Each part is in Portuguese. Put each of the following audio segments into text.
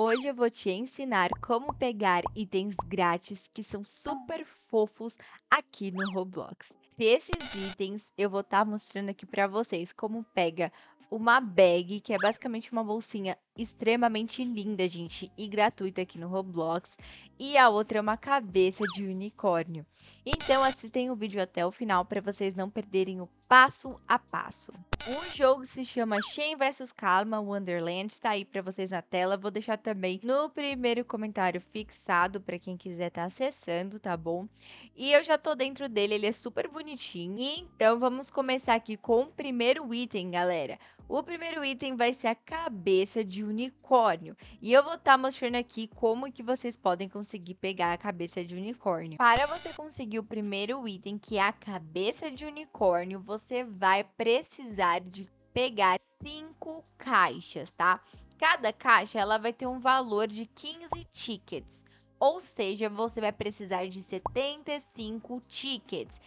Hoje eu vou te ensinar como pegar itens grátis que são super fofos aqui no Roblox. Esses itens eu vou estar tá mostrando aqui para vocês como pega uma bag, que é basicamente uma bolsinha extremamente linda, gente, e gratuita aqui no Roblox. E a outra é uma cabeça de unicórnio. Então assistem o vídeo até o final para vocês não perderem o passo a passo. O jogo se chama Shen vs Calma Wonderland, está aí para vocês na tela. Vou deixar também no primeiro comentário fixado para quem quiser estar tá acessando, tá bom? E eu já tô dentro dele, ele é super bonitinho. então vamos começar aqui com o primeiro item, galera. O primeiro item vai ser a cabeça de unicórnio. E eu vou estar tá mostrando aqui como que vocês podem conseguir pegar a cabeça de unicórnio. Para você conseguir o primeiro item, que é a cabeça de unicórnio, você vai precisar de pegar cinco caixas, tá? Cada caixa ela vai ter um valor de 15 tickets. Ou seja, você vai precisar de 75 tickets.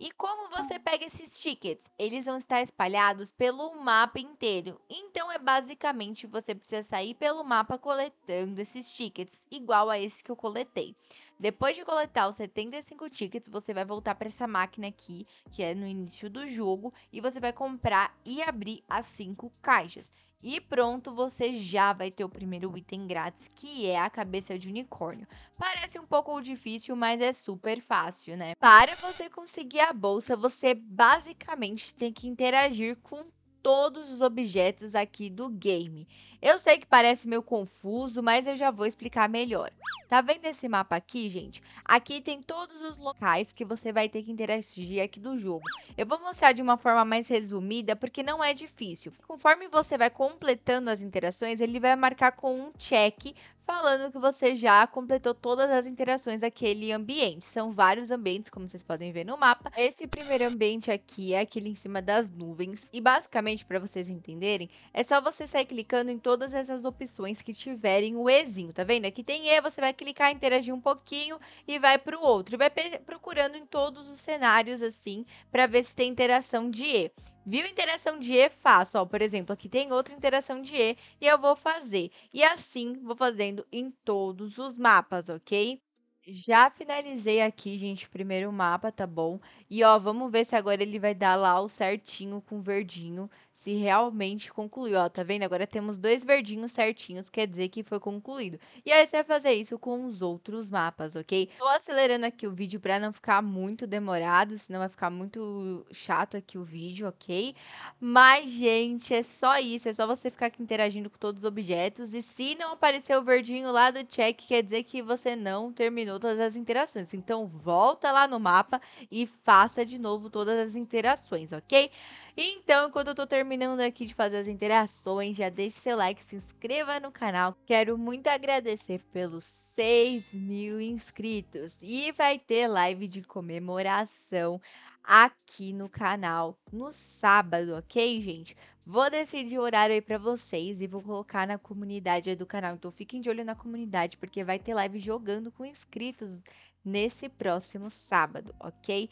E como você pega esses tickets? Eles vão estar espalhados pelo mapa inteiro. Então é basicamente você precisa sair pelo mapa coletando esses tickets, igual a esse que eu coletei. Depois de coletar os 75 tickets, você vai voltar para essa máquina aqui, que é no início do jogo, e você vai comprar e abrir as 5 caixas. E pronto, você já vai ter o primeiro item grátis, que é a cabeça de unicórnio. Parece um pouco difícil, mas é super fácil, né? Para você conseguir a bolsa, você basicamente tem que interagir com todos os objetos aqui do game. Eu sei que parece meio confuso, mas eu já vou explicar melhor. Tá vendo esse mapa aqui, gente? Aqui tem todos os locais que você vai ter que interagir aqui do jogo. Eu vou mostrar de uma forma mais resumida, porque não é difícil. Conforme você vai completando as interações, ele vai marcar com um check falando que você já completou todas as interações daquele ambiente. São vários ambientes, como vocês podem ver no mapa. Esse primeiro ambiente aqui é aquele em cima das nuvens. E basicamente, para vocês entenderem, é só você sair clicando em todas essas opções que tiverem o Ezinho, tá vendo? Aqui tem E, você vai clicar, interagir um pouquinho e vai para o outro. E vai procurando em todos os cenários, assim, para ver se tem interação de E. Viu interação de E? Faço, ó, por exemplo, aqui tem outra interação de E e eu vou fazer. E assim, vou fazendo aparecendo em todos os mapas, ok? Já finalizei aqui, gente, o primeiro mapa, tá bom? E ó, vamos ver se agora ele vai dar lá o certinho com verdinho, se realmente concluiu. Ó, tá vendo? Agora temos dois verdinhos certinhos, quer dizer que foi concluído. E aí você vai fazer isso com os outros mapas, ok? Tô acelerando aqui o vídeo para não ficar muito demorado, senão vai ficar muito chato aqui o vídeo, ok? Mas, gente, é só isso, é só você ficar aqui interagindo com todos os objetos. E se não aparecer o verdinho lá do check, quer dizer que você não terminou todas as interações. Então, volta lá no mapa e faça de novo todas as interações, ok? Então, enquanto eu tô terminando terminando aqui de fazer as interações, já deixe seu like, se inscreva no canal. Quero muito agradecer pelos 6 mil inscritos. E vai ter live de comemoração aqui no canal no sábado, ok, gente? Vou decidir o horário aí para vocês e vou colocar na comunidade aí do canal. Então fiquem de olho na comunidade, porque vai ter live jogando com inscritos nesse próximo sábado, ok?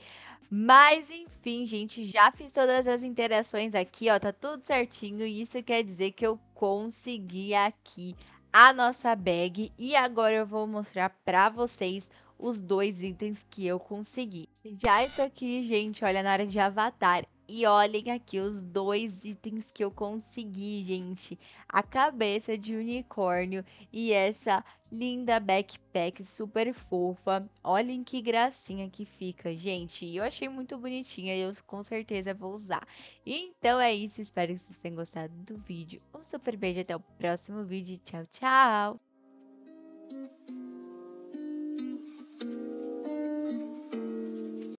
Mas enfim, gente, já fiz todas as interações aqui, ó, tá tudo certinho. E isso quer dizer que eu consegui aqui a nossa bag e agora eu vou mostrar para vocês os dois itens que eu consegui. Já estou aqui, gente, olha na área de avatar. E olhem aqui os dois itens que eu consegui, gente. A cabeça de unicórnio e essa linda backpack super fofa. Olhem que gracinha que fica, gente. Eu achei muito bonitinha e eu com certeza vou usar. Então é isso, espero que vocês tenham gostado do vídeo. Um super beijo, até o próximo vídeo. Tchau, tchau!